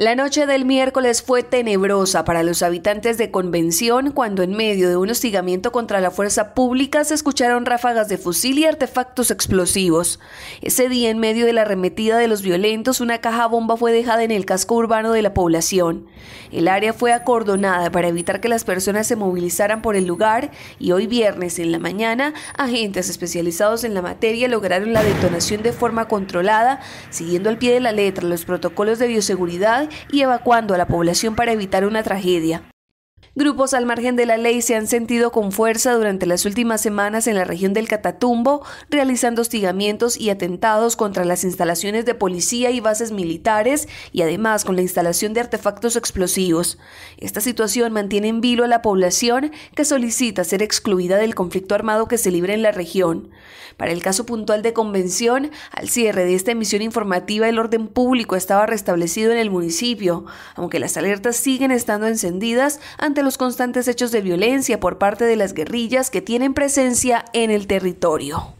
La noche del miércoles fue tenebrosa para los habitantes de Convención cuando en medio de un hostigamiento contra la fuerza pública se escucharon ráfagas de fusil y artefactos explosivos. Ese día en medio de la arremetida de los violentos una caja bomba fue dejada en el casco urbano de la población. El área fue acordonada para evitar que las personas se movilizaran por el lugar y hoy viernes en la mañana agentes especializados en la materia lograron la detonación de forma controlada siguiendo al pie de la letra los protocolos de bioseguridad y evacuando a la población para evitar una tragedia. Grupos al margen de la ley se han sentido con fuerza durante las últimas semanas en la región del Catatumbo, realizando hostigamientos y atentados contra las instalaciones de policía y bases militares y además con la instalación de artefactos explosivos. Esta situación mantiene en vilo a la población que solicita ser excluida del conflicto armado que se libra en la región. Para el caso puntual de Convención, al cierre de esta emisión informativa el orden público estaba restablecido en el municipio, aunque las alertas siguen estando encendidas ante los constantes hechos de violencia por parte de las guerrillas que tienen presencia en el territorio.